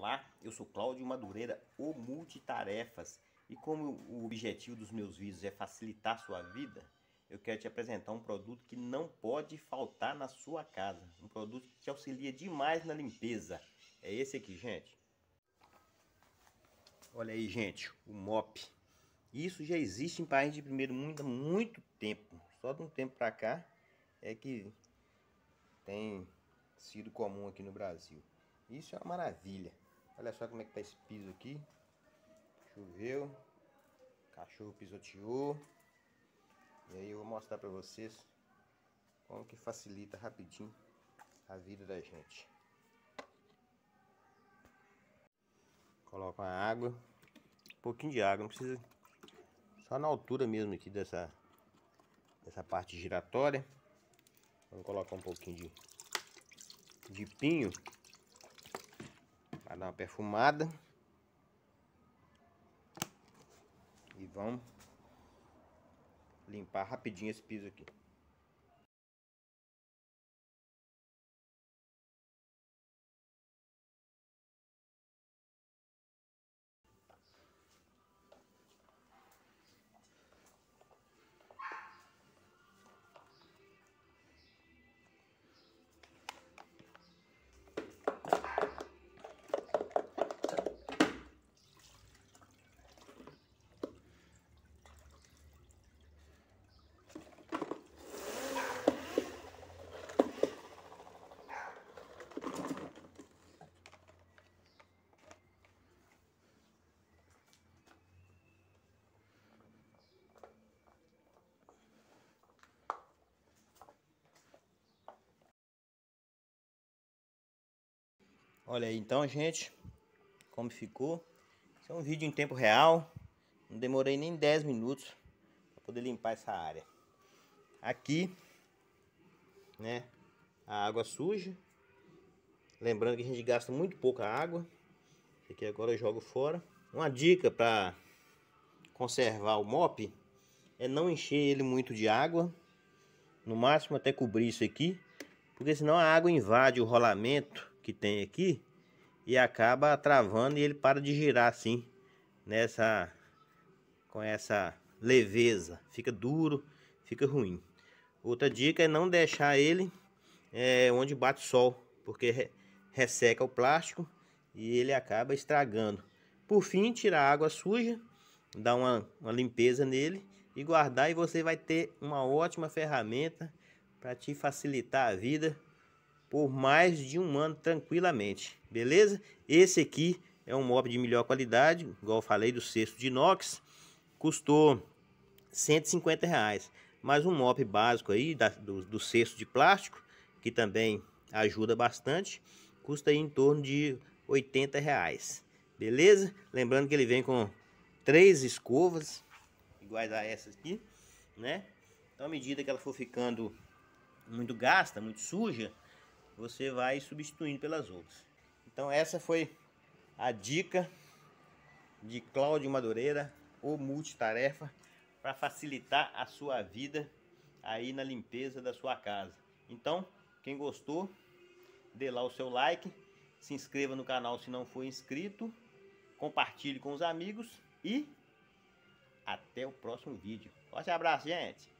Olá, eu sou Cláudio Madureira, o Multitarefas, e como o objetivo dos meus vídeos é facilitar sua vida, eu quero te apresentar um produto que não pode faltar na sua casa, um produto que te auxilia demais na limpeza. É esse aqui, gente. Olha aí, gente, o MOP. Isso já existe em países de primeiro mundo há muito tempo. Só de um tempo para cá é que tem sido comum aqui no Brasil. Isso é uma maravilha. Olha só como é que tá esse piso aqui. Choveu. Cachorro pisoteou. E aí eu vou mostrar pra vocês como que facilita rapidinho a vida da gente. Coloca a água. Um pouquinho de água, não precisa... Só na altura mesmo aqui dessa, dessa parte giratória. Vamos colocar um pouquinho de, de pinho dar uma perfumada. E vamos limpar rapidinho esse piso aqui. Olha aí, então, gente, como ficou. Esse é um vídeo em tempo real. Não demorei nem 10 minutos para poder limpar essa área. Aqui, né, a água suja. Lembrando que a gente gasta muito pouca água. aqui agora eu jogo fora. Uma dica para conservar o mop é não encher ele muito de água. No máximo até cobrir isso aqui. Porque senão a água invade o rolamento que tem aqui e acaba travando e ele para de girar assim nessa com essa leveza fica duro fica ruim outra dica é não deixar ele é, onde bate sol porque re, resseca o plástico e ele acaba estragando por fim tirar a água suja dar uma, uma limpeza nele e guardar e você vai ter uma ótima ferramenta para te facilitar a vida por mais de um ano tranquilamente, beleza? Esse aqui é um mob de melhor qualidade, igual eu falei do cesto de inox, custou 150 reais, mas um mob básico aí da, do, do cesto de plástico, que também ajuda bastante, custa em torno de 80 reais, beleza? Lembrando que ele vem com três escovas, iguais a essa aqui, né? Então à medida que ela for ficando muito gasta, muito suja, você vai substituindo pelas outras. Então essa foi a dica de Cláudio Madureira, o multitarefa, para facilitar a sua vida aí na limpeza da sua casa. Então, quem gostou, dê lá o seu like, se inscreva no canal se não for inscrito, compartilhe com os amigos e até o próximo vídeo. Forte abraço, gente!